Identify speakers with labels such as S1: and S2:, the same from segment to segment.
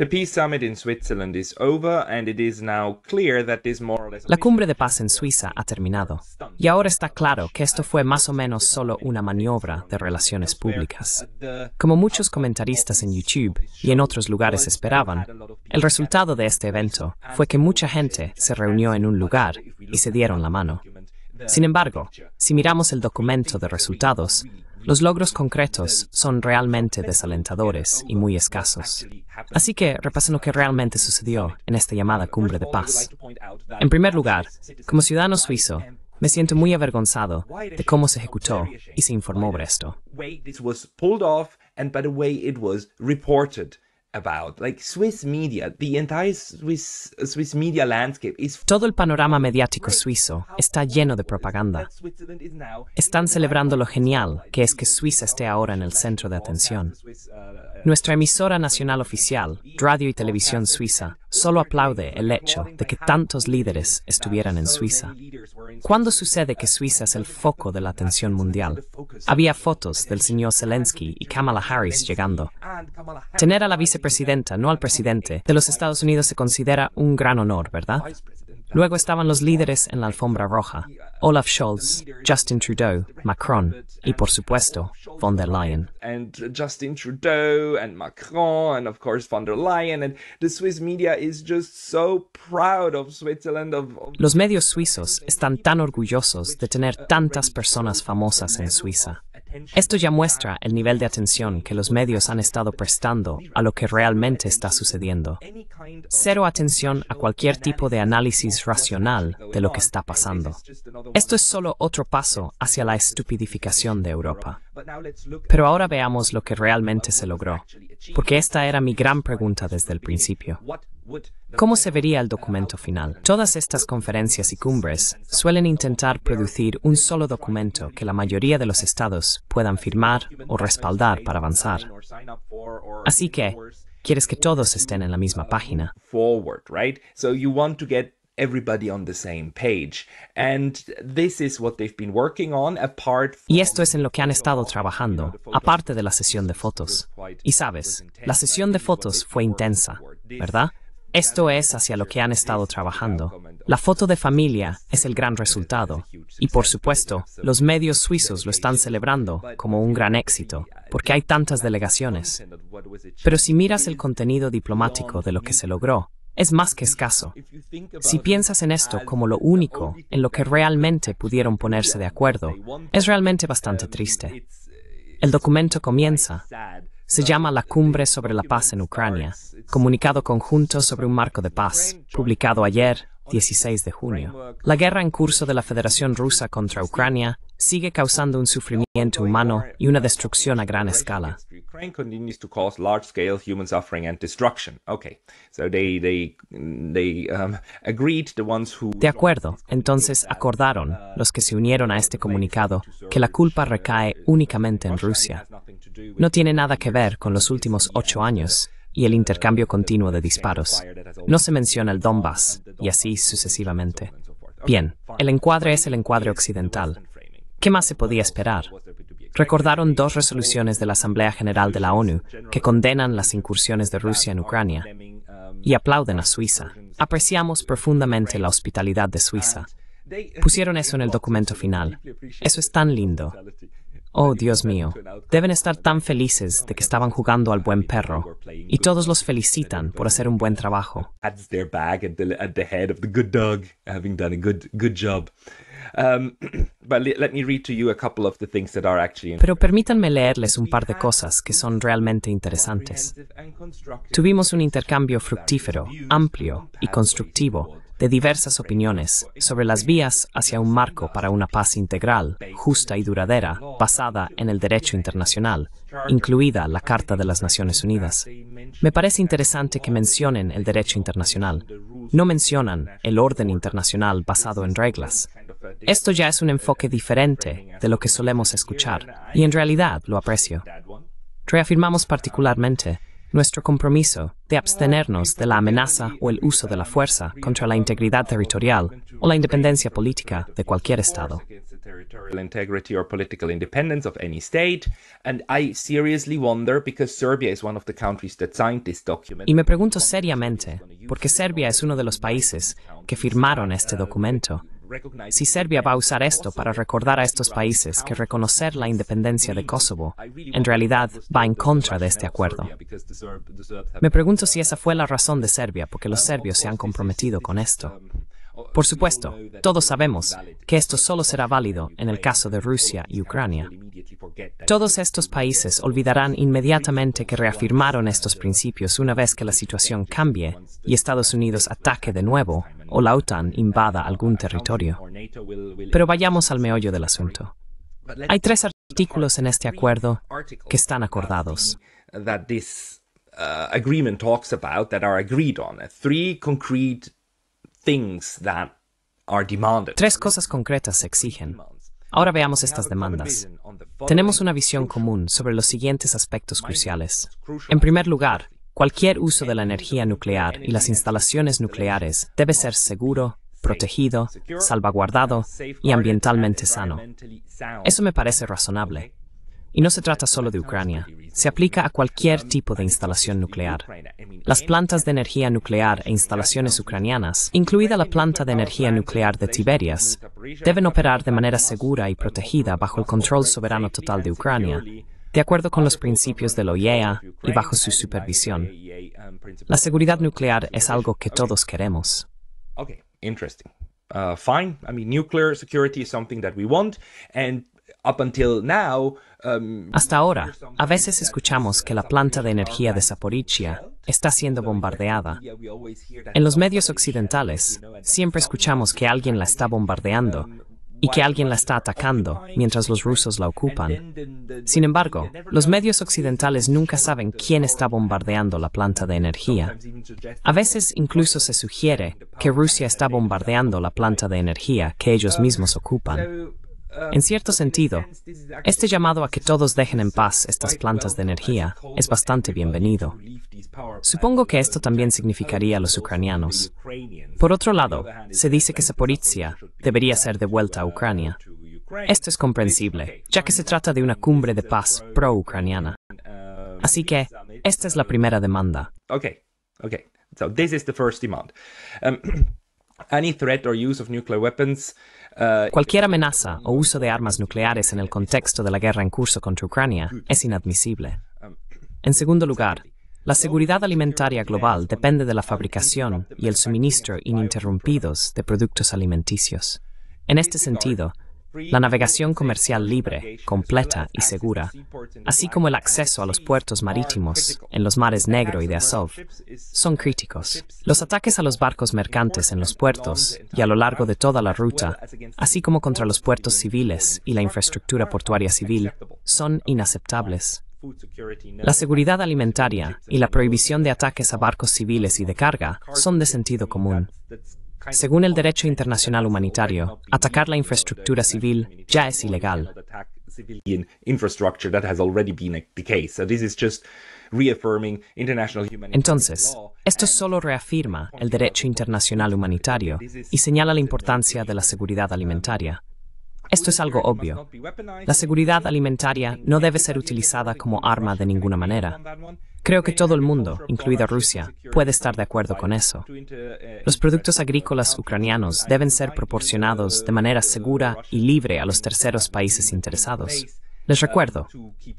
S1: La
S2: cumbre de paz en Suiza ha terminado y ahora está claro que esto fue más o menos solo una maniobra de relaciones públicas. Uh, Como muchos comentaristas en YouTube y en otros lugares esperaban, el resultado de este evento fue que mucha gente se reunió en un lugar y se dieron la mano. Sin embargo, si miramos el documento de resultados, los logros concretos son realmente desalentadores y muy escasos. Así que repasen lo que realmente sucedió en esta llamada cumbre de paz. En primer lugar, como ciudadano suizo, me siento muy avergonzado de cómo se ejecutó y se informó sobre esto. Todo el panorama mediático suizo está lleno de propaganda. Están celebrando lo genial que es que Suiza esté ahora en el centro de uh, atención. Uh, uh, Nuestra emisora nacional oficial, Radio y Televisión Suiza, solo aplaude el hecho de que tantos líderes estuvieran en Suiza. ¿Cuándo sucede que Suiza es el foco de la atención mundial? Había fotos del señor Zelensky y Kamala Harris llegando Tener a la vicepresidenta, no al presidente, de los Estados Unidos se considera un gran honor, ¿verdad? Luego estaban los líderes en la alfombra roja, Olaf Scholz, Justin Trudeau, Macron y, por supuesto, von der Leyen. Los medios suizos están tan orgullosos de tener tantas personas famosas en Suiza. Esto ya muestra el nivel de atención que los medios han estado prestando a lo que realmente está sucediendo. Cero atención a cualquier tipo de análisis racional de lo que está pasando. Esto es solo otro paso hacia la estupidificación de Europa. Pero ahora veamos lo que realmente se logró, porque esta era mi gran pregunta desde el principio. ¿Cómo se vería el documento final? Todas estas conferencias y cumbres suelen intentar producir un solo documento que la mayoría de los estados puedan firmar o respaldar para avanzar. Así que, quieres que todos estén en la misma página. Y esto es en lo que han estado trabajando, aparte de la sesión de fotos. Y sabes, la sesión de fotos fue intensa, ¿verdad? Esto es hacia lo que han estado trabajando. La foto de familia es el gran resultado y por supuesto los medios suizos lo están celebrando como un gran éxito porque hay tantas delegaciones. Pero si miras el contenido diplomático de lo que se logró, es más que escaso. Si piensas en esto como lo único en lo que realmente pudieron ponerse de acuerdo, es realmente bastante triste. El documento comienza, se llama La Cumbre sobre la Paz en Ucrania, comunicado conjunto sobre un marco de paz, publicado ayer 16 de junio. La guerra en curso de la Federación Rusa contra Ucrania sigue causando un sufrimiento humano y una destrucción a gran escala. De acuerdo. Entonces acordaron los que se unieron a este comunicado que la culpa recae únicamente en Rusia. No tiene nada que ver con los últimos ocho años y el intercambio continuo de disparos. No se menciona el Donbass, y así sucesivamente. Bien, el encuadre es el encuadre occidental. ¿Qué más se podía esperar? Recordaron dos resoluciones de la Asamblea General de la ONU que condenan las incursiones de Rusia en Ucrania y aplauden a Suiza. Apreciamos profundamente la hospitalidad de Suiza. Pusieron eso en el documento final. Eso es tan lindo. Oh, Dios mío, deben estar tan felices de que estaban jugando al buen perro. Y todos los felicitan por hacer un buen trabajo. Pero permítanme leerles un par de cosas que son realmente interesantes. Tuvimos un intercambio fructífero, amplio y constructivo de diversas opiniones sobre las vías hacia un marco para una paz integral, justa y duradera, basada en el derecho internacional, incluida la Carta de las Naciones Unidas. Me parece interesante que mencionen el derecho internacional. No mencionan el orden internacional basado en reglas. Esto ya es un enfoque diferente de lo que solemos escuchar, y en realidad lo aprecio. Reafirmamos particularmente nuestro compromiso de abstenernos de la amenaza o el uso de la fuerza contra la integridad territorial o la independencia política de cualquier Estado. Y me pregunto seriamente porque Serbia es uno de los países que firmaron este documento si Serbia va a usar esto para recordar a estos países que reconocer la independencia de Kosovo en realidad va en contra de este acuerdo. Me pregunto si esa fue la razón de Serbia, porque los serbios se han comprometido con esto. Por supuesto, todos sabemos que esto solo será válido en el caso de Rusia y Ucrania. Todos estos países olvidarán inmediatamente que reafirmaron estos principios una vez que la situación cambie y Estados Unidos ataque de nuevo o la OTAN invada algún territorio. Pero vayamos al meollo del asunto. Hay tres artículos en este acuerdo que están acordados. Uh, tres cosas concretas se exigen. Ahora veamos estas demandas. Tenemos una visión común sobre los siguientes aspectos cruciales. En primer lugar, Cualquier uso de la energía nuclear y las instalaciones nucleares debe ser seguro, protegido, salvaguardado y ambientalmente sano. Eso me parece razonable. Y no se trata solo de Ucrania, se aplica a cualquier tipo de instalación nuclear. Las plantas de energía nuclear e instalaciones ucranianas, incluida la planta de energía nuclear de Tiberias, deben operar de manera segura y protegida bajo el control soberano total de Ucrania, de acuerdo con los principios de la OIEA y bajo su supervisión. La seguridad nuclear es algo que todos queremos. nuclear Hasta ahora, a veces escuchamos que la planta de energía de Zaporizhia está siendo bombardeada. En los medios occidentales, siempre escuchamos que alguien la está bombardeando y que alguien la está atacando mientras los rusos la ocupan. Sin embargo, los medios occidentales nunca saben quién está bombardeando la planta de energía. A veces incluso se sugiere que Rusia está bombardeando la planta de energía que ellos mismos ocupan. En cierto sentido, este llamado a que todos dejen en paz estas plantas de energía es bastante bienvenido. Supongo que esto también significaría a los ucranianos. Por otro lado, se dice que Saporizia debería ser devuelta a Ucrania. Esto es comprensible, ya que se trata de una cumbre de paz pro-ucraniana. Así que, esta es la primera demanda. So this is the first um, Any threat or use of nuclear weapons, uh, Cualquier amenaza o uso de armas nucleares en el contexto de la guerra en curso contra Ucrania es inadmisible. Um, en segundo lugar, la seguridad alimentaria global depende de la fabricación y el suministro ininterrumpidos de productos alimenticios. En este sentido, la navegación comercial libre, completa y segura, así como el acceso a los puertos marítimos en los mares Negro y de Azov, son críticos. Los ataques a los barcos mercantes en los puertos y a lo largo de toda la ruta, así como contra los puertos civiles y la infraestructura portuaria civil, son inaceptables. La seguridad alimentaria y la prohibición de ataques a barcos civiles y de carga son de sentido común. Según el derecho internacional humanitario, atacar la infraestructura civil ya es ilegal. Entonces, esto solo reafirma el derecho internacional humanitario y señala la importancia de la seguridad alimentaria, esto es algo obvio. La seguridad alimentaria no debe ser utilizada como arma de ninguna manera. Creo que todo el mundo, incluida Rusia, puede estar de acuerdo con eso. Los productos agrícolas ucranianos deben ser proporcionados de manera segura y libre a los terceros países interesados. Les recuerdo,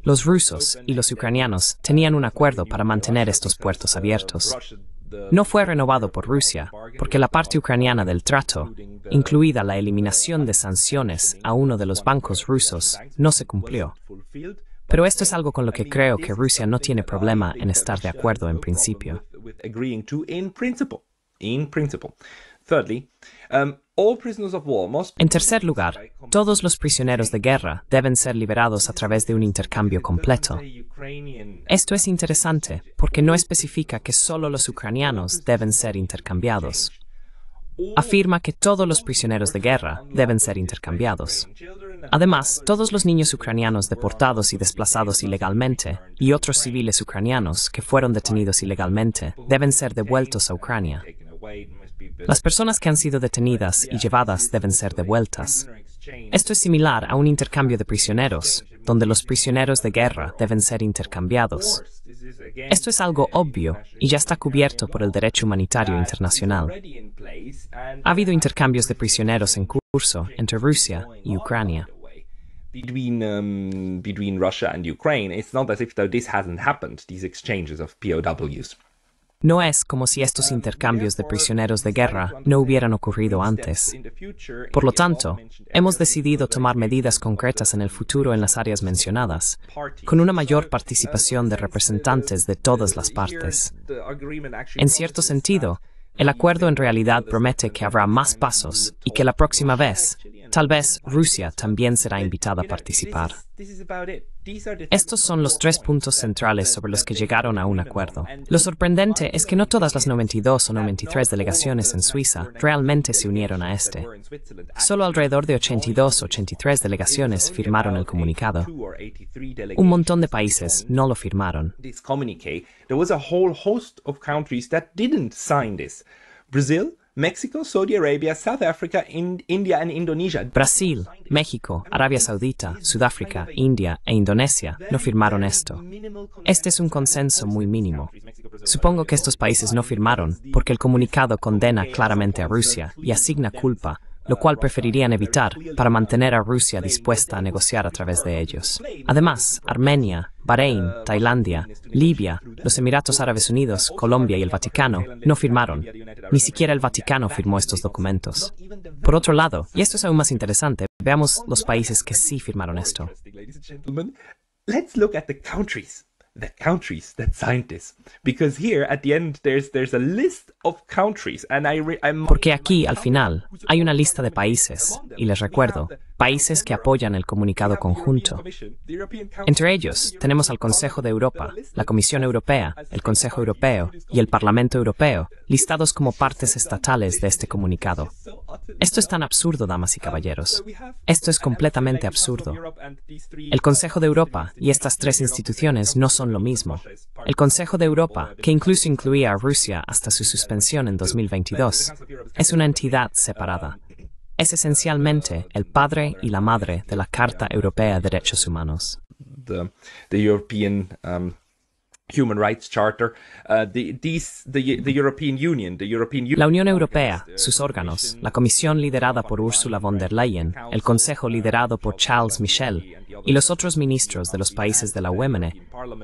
S2: los rusos y los ucranianos tenían un acuerdo para mantener estos puertos abiertos no fue renovado por Rusia, porque la parte ucraniana del trato, incluida la eliminación de sanciones a uno de los bancos rusos, no se cumplió. Pero esto es algo con lo que creo que Rusia no tiene problema en estar de acuerdo en principio. Um, en tercer lugar, todos los prisioneros de guerra deben ser liberados a través de un intercambio completo. Esto es interesante porque no especifica que solo los ucranianos deben ser intercambiados. Afirma que todos los prisioneros de guerra deben ser intercambiados. Además, todos los niños ucranianos deportados y desplazados ilegalmente y otros civiles ucranianos que fueron detenidos ilegalmente deben ser devueltos a Ucrania. Las personas que han sido detenidas y llevadas deben ser devueltas. Esto es similar a un intercambio de prisioneros, donde los prisioneros de guerra deben ser intercambiados. Esto es algo obvio y ya está cubierto por el derecho humanitario internacional. Ha habido intercambios de prisioneros en curso entre Rusia y Ucrania.
S1: between um, Russia and Ukraine. It's not as if this hasn't happened. These POWs.
S2: No es como si estos intercambios de prisioneros de guerra no hubieran ocurrido antes. Por lo tanto, hemos decidido tomar medidas concretas en el futuro en las áreas mencionadas, con una mayor participación de representantes de todas las partes. En cierto sentido, el acuerdo en realidad promete que habrá más pasos y que la próxima vez Tal vez Rusia también será invitada a participar. Estos son los tres puntos centrales sobre los que llegaron a un acuerdo. Lo sorprendente es que no todas las 92 o 93 delegaciones en Suiza realmente se unieron a este. Solo alrededor de 82 o 83 delegaciones firmaron el comunicado. Un montón de países no lo firmaron.
S1: México, Saudi Arabia, South
S2: India and Indonesia. Brasil, México, Arabia Saudita, Sudáfrica, India e Indonesia no firmaron esto. Este es un consenso muy mínimo. Supongo que estos países no firmaron porque el comunicado condena claramente a Rusia y asigna culpa lo cual preferirían evitar para mantener a Rusia dispuesta a negociar a través de ellos. Además, Armenia, Bahrein, Tailandia, Libia, los Emiratos Árabes Unidos, Colombia y el Vaticano no firmaron. Ni siquiera el Vaticano firmó estos documentos. Por otro lado, y esto es aún más interesante, veamos los países que sí firmaron esto countries Porque aquí al final hay una lista de países y les recuerdo países que apoyan el comunicado conjunto. Entre ellos tenemos al Consejo de Europa, la Comisión Europea, el Consejo Europeo y el Parlamento Europeo listados como partes estatales de este comunicado. Esto es tan absurdo, damas y caballeros. Esto es completamente absurdo. El Consejo de Europa y estas tres instituciones no son lo mismo. El Consejo de Europa, que incluso incluía a Rusia hasta su suspensión en 2022, es una entidad separada. Es esencialmente el padre y la madre de la Carta Europea de Derechos Humanos. Um, la Unión Europea, sus órganos, la Comisión liderada por Ursula von der Leyen, el Consejo liderado por Charles Michel y los otros ministros de los países de la UEMN, e,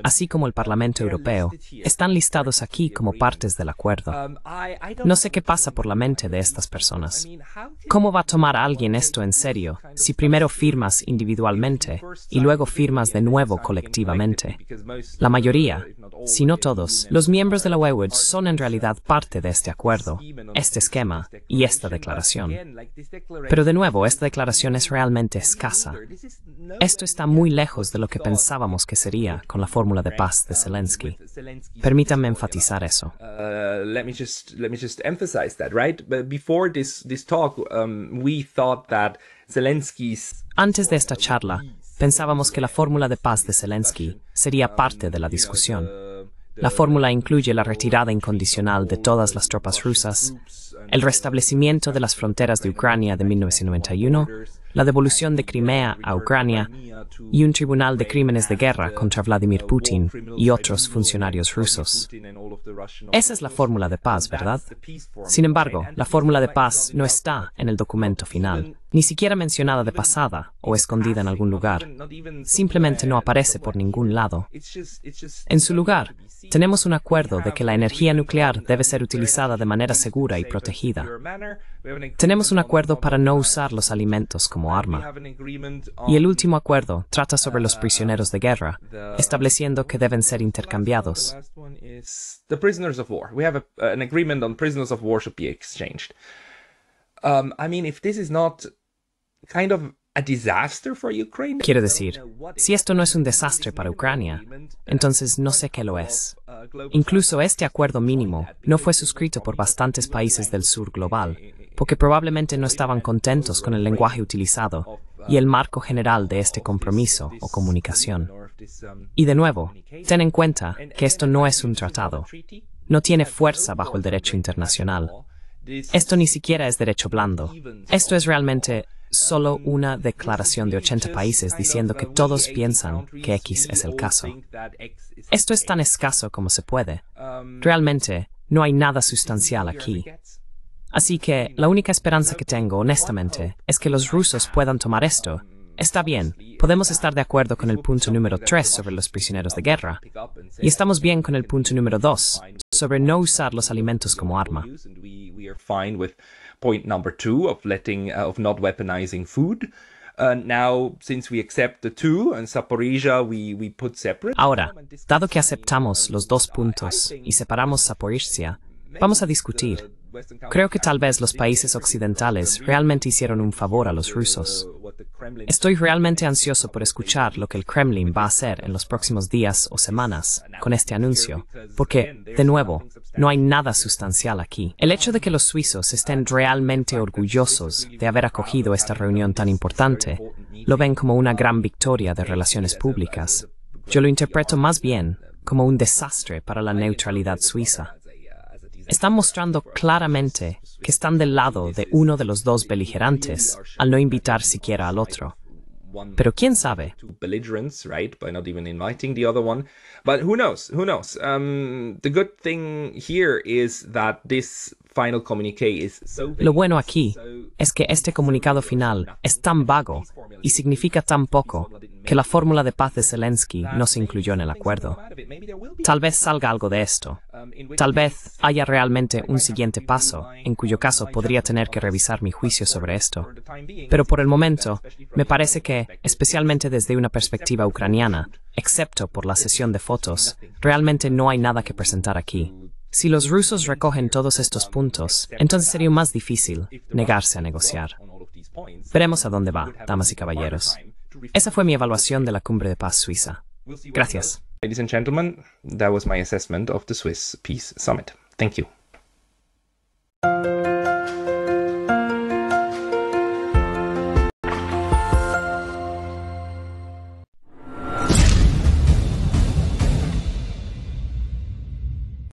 S2: así como el Parlamento Europeo, están listados aquí como partes del acuerdo. Um, no sé qué pasa por la mente de estas personas. ¿Cómo va a tomar alguien esto en serio si primero firmas individualmente y luego firmas de nuevo colectivamente? La mayoría, si no todos, los miembros de la Wayward son en realidad parte de este acuerdo, este esquema y esta declaración. Pero de nuevo, esta declaración es realmente escasa. Esto está muy lejos de lo que pensábamos que sería con la fórmula de paz de Zelensky. Permítanme enfatizar eso. Antes de esta charla, pensábamos que la fórmula de paz de Zelensky sería parte de la discusión. La fórmula incluye la retirada incondicional de todas las tropas rusas, el restablecimiento de las fronteras de Ucrania de 1991, la devolución de Crimea a Ucrania y un tribunal de crímenes de guerra contra Vladimir Putin y otros funcionarios rusos.
S1: Esa es la fórmula
S2: de paz, ¿verdad? Sin embargo, la fórmula de paz no está en el documento final, ni siquiera mencionada de pasada o escondida en algún lugar. Simplemente no aparece por ningún lado. En su lugar, tenemos un acuerdo de que la energía nuclear debe ser utilizada de manera segura y protegida. Tenemos un acuerdo para no usar los alimentos como arma. Y el último acuerdo trata sobre los prisioneros de guerra, estableciendo que deben ser intercambiados.
S1: Um, I mean, if this is not
S2: kind of Quiero decir, si esto no es un desastre para Ucrania, uh, entonces no sé qué lo es. Uh, Incluso este acuerdo mínimo no fue suscrito por bastantes países del sur global, eh, eh, eh, porque probablemente no estaban contentos con el lenguaje utilizado uh, y el marco general de este compromiso o comunicación.
S1: Um, um,
S2: y de nuevo, ten en cuenta que esto no es un tratado, no tiene fuerza bajo el derecho internacional. Esto ni siquiera es derecho blando, esto es realmente solo una declaración de 80 países diciendo que todos piensan que X es el caso. Esto es tan escaso como se puede. Realmente, no hay nada sustancial aquí. Así que la única esperanza que tengo, honestamente, es que los rusos puedan tomar esto. Está bien, podemos estar de acuerdo con el punto número 3 sobre los prisioneros de guerra, y estamos bien con el punto número 2 sobre no usar los alimentos como arma. Uh,
S1: weaponizing food.
S2: Ahora, dado que aceptamos los dos puntos y separamos Zaporizhia, vamos a discutir. Creo que tal vez los países occidentales realmente hicieron un favor a los rusos. Estoy realmente ansioso por escuchar lo que el Kremlin va a hacer en los próximos días o semanas con este anuncio, porque, de nuevo, no hay nada sustancial aquí. El hecho de que los suizos estén realmente orgullosos de haber acogido esta reunión tan importante lo ven como una gran victoria de relaciones públicas. Yo lo interpreto más bien como un desastre para la neutralidad suiza. Están mostrando claramente que están del lado de uno de los dos beligerantes al no invitar siquiera al otro. Pero quién sabe. Lo bueno aquí es que este comunicado final es tan vago y significa tan poco que la fórmula de paz de Zelensky no se incluyó en el acuerdo. Tal vez salga algo de esto. Tal vez haya realmente un siguiente paso, en cuyo caso podría tener que revisar mi juicio sobre esto. Pero por el momento, me parece que, especialmente desde una perspectiva ucraniana, excepto por la sesión de fotos, realmente no hay nada que presentar aquí. Si los rusos recogen todos estos puntos, entonces sería más difícil negarse a negociar. Veremos a dónde va, damas y caballeros. Esa fue mi evaluación de la cumbre de paz suiza. Gracias. Ladies and gentlemen, that was my assessment of the Swiss Peace Summit. Thank
S1: you.